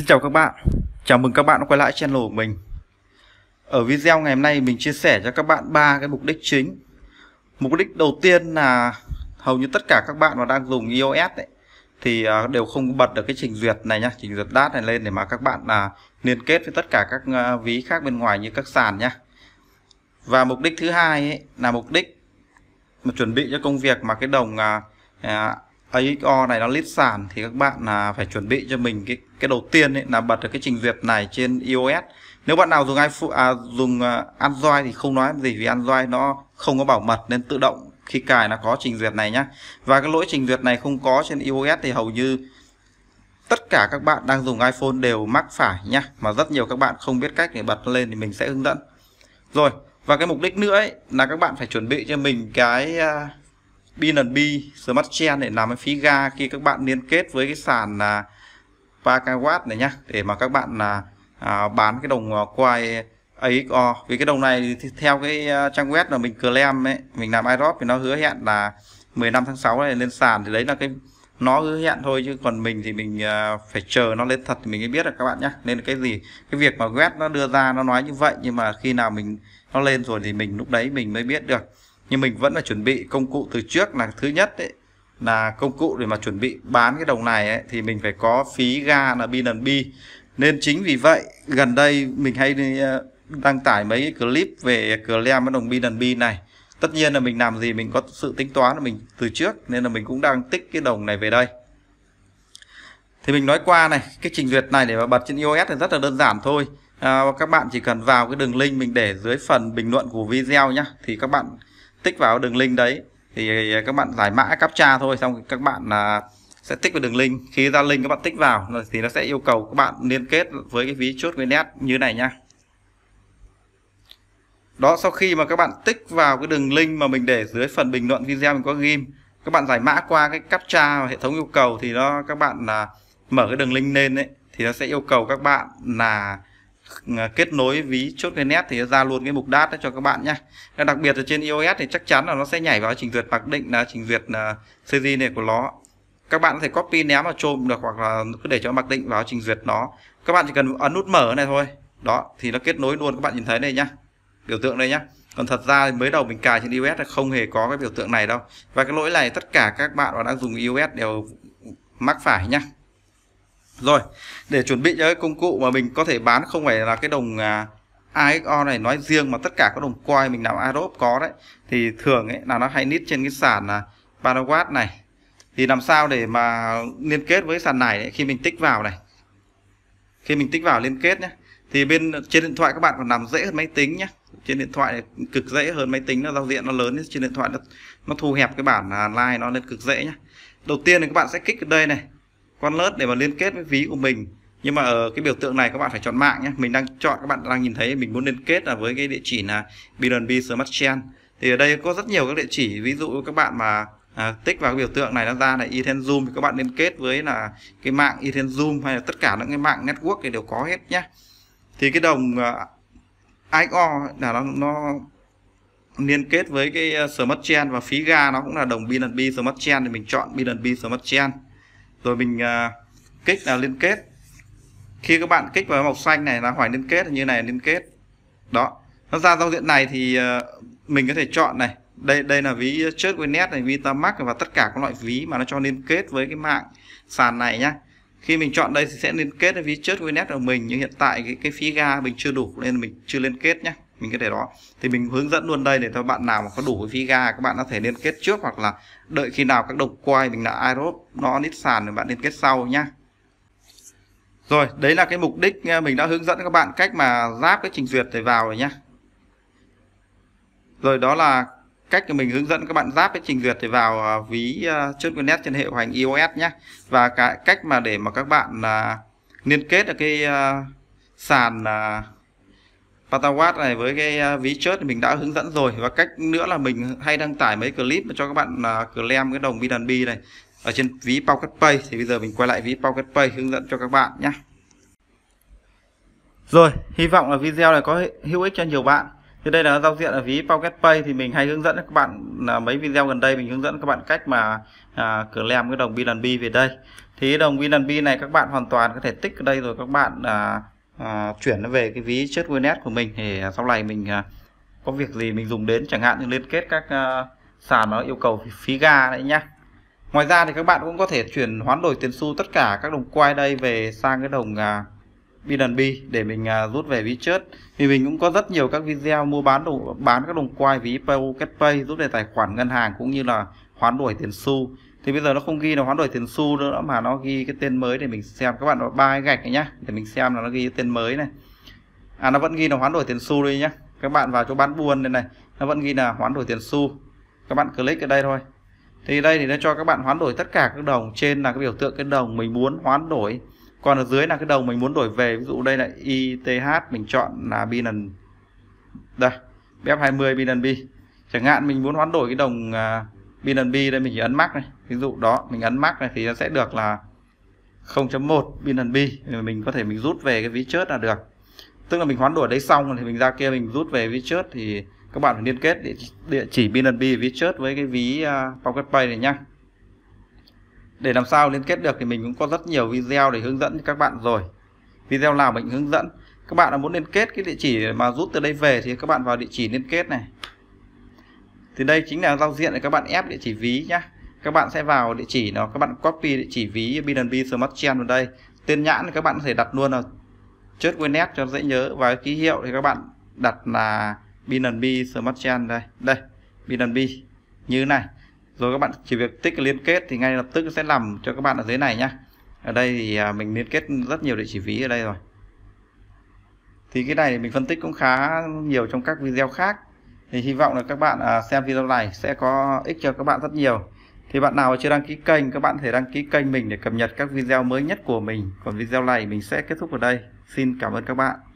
Xin chào các bạn, chào mừng các bạn đã quay lại channel của mình Ở video ngày hôm nay mình chia sẻ cho các bạn ba cái mục đích chính Mục đích đầu tiên là hầu như tất cả các bạn mà đang dùng iOS ấy, Thì à, đều không bật được cái trình duyệt này nhá, trình duyệt DAT này lên để mà các bạn là liên kết với tất cả các à, ví khác bên ngoài như các sàn nhá Và mục đích thứ hai ấy, là mục đích mà chuẩn bị cho công việc mà cái đồng à, AXO này nó lít sàn thì các bạn là phải chuẩn bị cho mình cái cái đầu tiên ấy là bật được cái trình duyệt này trên iOS nếu bạn nào dùng iPhone à, dùng à, Android thì không nói gì vì Android nó không có bảo mật nên tự động khi cài nó có trình duyệt này nhá. và cái lỗi trình duyệt này không có trên iOS thì hầu như tất cả các bạn đang dùng iPhone đều mắc phải nhá mà rất nhiều các bạn không biết cách để bật lên thì mình sẽ hướng dẫn rồi và cái mục đích nữa ấy, là các bạn phải chuẩn bị cho mình cái uh, à, BNB Smart Chain để làm cái phí ga khi các bạn liên kết với cái sàn là uh, 3 kW này nhá để mà các bạn là à, bán cái đồng à, quay ấy vì cái đồng này theo cái à, trang web là mình claim ấy mình làm iRob thì nó hứa hẹn là 15 tháng 6 này lên sàn thì đấy là cái nó hứa hẹn thôi chứ còn mình thì mình à, phải chờ nó lên thật thì mình mới biết được các bạn nhé nên cái gì cái việc mà web nó đưa ra nó nói như vậy nhưng mà khi nào mình nó lên rồi thì mình lúc đấy mình mới biết được nhưng mình vẫn là chuẩn bị công cụ từ trước là thứ nhất đấy là công cụ để mà chuẩn bị bán cái đồng này ấy, thì mình phải có phí ga là BNB nên chính vì vậy gần đây mình hay ờ, đăng tải mấy cái clip về Clem với đồng BNB này tất nhiên là mình làm gì mình có sự tính toán là mình từ trước nên là mình cũng đang tích cái đồng này về đây thì mình nói qua này cái trình duyệt này để mà bật trên iOS thì rất là đơn giản thôi à, các bạn chỉ cần vào cái đường link mình để dưới phần bình luận của video nhá thì các bạn tích vào đường link đấy thì các bạn giải mã captcha thôi xong các bạn là sẽ tích vào đường link khi ra link các bạn tích vào thì nó sẽ yêu cầu các bạn liên kết với cái ví chốt với nét như này nhá đó sau khi mà các bạn tích vào cái đường link mà mình để dưới phần bình luận video mình có ghim các bạn giải mã qua cái captcha và hệ thống yêu cầu thì nó các bạn là mở cái đường link lên đấy thì nó sẽ yêu cầu các bạn là Ờ, kết nối ví chốt cái nét thì ra luôn cái mục đát cho các bạn nhé đặc biệt là trên iOS thì chắc chắn là nó sẽ nhảy vào trình duyệt mặc định là trình duyệt CG ờ, này của nó các bạn có thể copy ném vào chôm được hoặc là cứ để cho mặc định vào trình duyệt nó các bạn chỉ cần ấn nút mở này thôi đó thì nó kết nối luôn các bạn nhìn thấy đây nhá biểu tượng đây nhá còn thật ra thì mới đầu mình cài trên iOS là không hề có cái biểu tượng này đâu và cái lỗi này tất cả các bạn mà đang dùng iOS đều mắc phải nhá rồi, để chuẩn bị cho cái công cụ mà mình có thể bán không phải là cái đồng à, AXO này nói riêng mà tất cả các đồng coin mình làm Aerob có đấy thì thường ấy là nó hay nít trên cái sàn là Parawatt này. Thì làm sao để mà liên kết với sàn này ấy, khi mình tích vào này. Khi mình tích vào liên kết nhé thì bên trên điện thoại các bạn còn làm dễ hơn máy tính nhé trên điện thoại này cực dễ hơn máy tính nó giao diện nó lớn trên điện thoại nó, nó thu hẹp cái bản à, line nó lên cực dễ nhé đầu tiên thì các bạn sẽ kích ở đây này con lướt để mà liên kết với ví của mình nhưng mà ở cái biểu tượng này các bạn phải chọn mạng nhé mình đang chọn các bạn đang nhìn thấy mình muốn liên kết là với cái địa chỉ là BNB Smart Chain thì ở đây có rất nhiều các địa chỉ ví dụ các bạn mà à, tích vào cái biểu tượng này nó ra là Ethereum thì các bạn liên kết với là cái mạng Ethereum hay là tất cả những cái mạng network thì đều có hết nhé thì cái đồng uh, à, IXO là nó, nó liên kết với cái à, Smart Chain và phí ga nó cũng là đồng BNB Smart Chain thì mình chọn BNB Smart Chain rồi mình à, kích là liên kết khi các bạn kích vào màu xanh này là hỏi liên kết như này liên kết đó nó ra giao diện này thì à, mình có thể chọn này đây đây là ví chớt net này Vitamax và tất cả các loại ví mà nó cho liên kết với cái mạng sàn này nhá khi mình chọn đây thì sẽ liên kết với ví chớt net của mình nhưng hiện tại cái, cái phí ga mình chưa đủ nên mình chưa liên kết nhé mình cứ để đó thì mình hướng dẫn luôn đây để cho bạn nào mà có đủ cái ga các bạn có thể liên kết trước hoặc là đợi khi nào các đồng quay mình đã aerob nó nít sàn thì bạn liên kết sau nhá rồi đấy là cái mục đích mình đã hướng dẫn các bạn cách mà giáp cái trình duyệt để vào rồi nhá rồi đó là cách mà mình hướng dẫn các bạn giáp cái trình duyệt thì vào à, ví à, chốt uh, net trên hệ hành iOS nhé và cái cách mà để mà các bạn à, liên kết được cái sàn Patawatt này với cái à, ví chớt mình đã hướng dẫn rồi và cách nữa là mình hay đăng tải mấy clip cho các bạn uh, cái đồng BNB này ở trên ví Pocket Pay thì bây giờ mình quay lại ví Pocket Pay hướng dẫn cho các bạn nhé. Rồi, hy vọng là video này có hữu ích cho nhiều bạn. Thì đây là giao diện ở ví Pocket Pay thì mình hay hướng dẫn các bạn là mấy video gần đây mình hướng dẫn các bạn cách mà à, claim cái đồng BNB về đây. Thì đồng BNB này các bạn hoàn toàn có thể tích ở đây rồi các bạn à, À, chuyển nó về cái ví chất Winnet của mình thì à, sau này mình à, có việc gì mình dùng đến chẳng hạn như liên kết các à, sàn nó yêu cầu phí ga đấy nhá ngoài ra thì các bạn cũng có thể chuyển hoán đổi tiền xu tất cả các đồng quay đây về sang cái đồng à, BNB để mình rút về ví chất Vì mình cũng có rất nhiều các video mua bán đồ bán các đồng quay ví PayPay rút về tài khoản ngân hàng cũng như là hoán đổi tiền xu thì bây giờ nó không ghi là hoán đổi tiền xu nữa mà nó ghi cái tên mới để mình xem các bạn nó ba cái gạch này nhá để mình xem là nó ghi cái tên mới này à nó vẫn ghi là hoán đổi tiền xu đi nhá các bạn vào chỗ bán buôn đây này nó vẫn ghi là hoán đổi tiền xu các bạn click ở đây thôi thì đây thì nó cho các bạn hoán đổi tất cả các đồng trên là cái biểu tượng cái đồng mình muốn hoán đổi còn ở dưới là cái đồng mình muốn đổi về ví dụ đây là ITH mình chọn là Binance đây BF20 Binance B chẳng hạn mình muốn hoán đổi cái đồng uh, BNB đây mình chỉ ấn mắc này ví dụ đó mình ấn mắc này thì nó sẽ được là 0.1 BNB mình có thể mình rút về cái ví chớt là được tức là mình hoán đổi đấy xong thì mình ra kia mình rút về ví chớt thì các bạn phải liên kết địa, địa chỉ BNB ví chớt với cái ví uh, Pocket Pay này nhá để làm sao liên kết được thì mình cũng có rất nhiều video để hướng dẫn cho các bạn rồi video nào mình hướng dẫn các bạn muốn liên kết cái địa chỉ mà rút từ đây về thì các bạn vào địa chỉ liên kết này thì đây chính là giao diện để các bạn ép địa chỉ ví nhá các bạn sẽ vào địa chỉ nó các bạn copy địa chỉ ví BNB Smart Chain vào đây tên nhãn thì các bạn có thể đặt luôn là chớt nét cho dễ nhớ và ký hiệu thì các bạn đặt là BNB Smart Chain đây đây BNB như này rồi các bạn chỉ việc tích liên kết thì ngay lập tức sẽ làm cho các bạn ở dưới này nhá ở đây thì à, mình liên kết rất nhiều địa chỉ ví ở đây rồi thì cái này mình phân tích cũng khá nhiều trong các video khác thì hy vọng là các bạn à, xem video này sẽ có ích cho các bạn rất nhiều thì bạn nào chưa đăng ký kênh các bạn thể đăng ký kênh mình để cập nhật các video mới nhất của mình còn video này mình sẽ kết thúc ở đây xin cảm ơn các bạn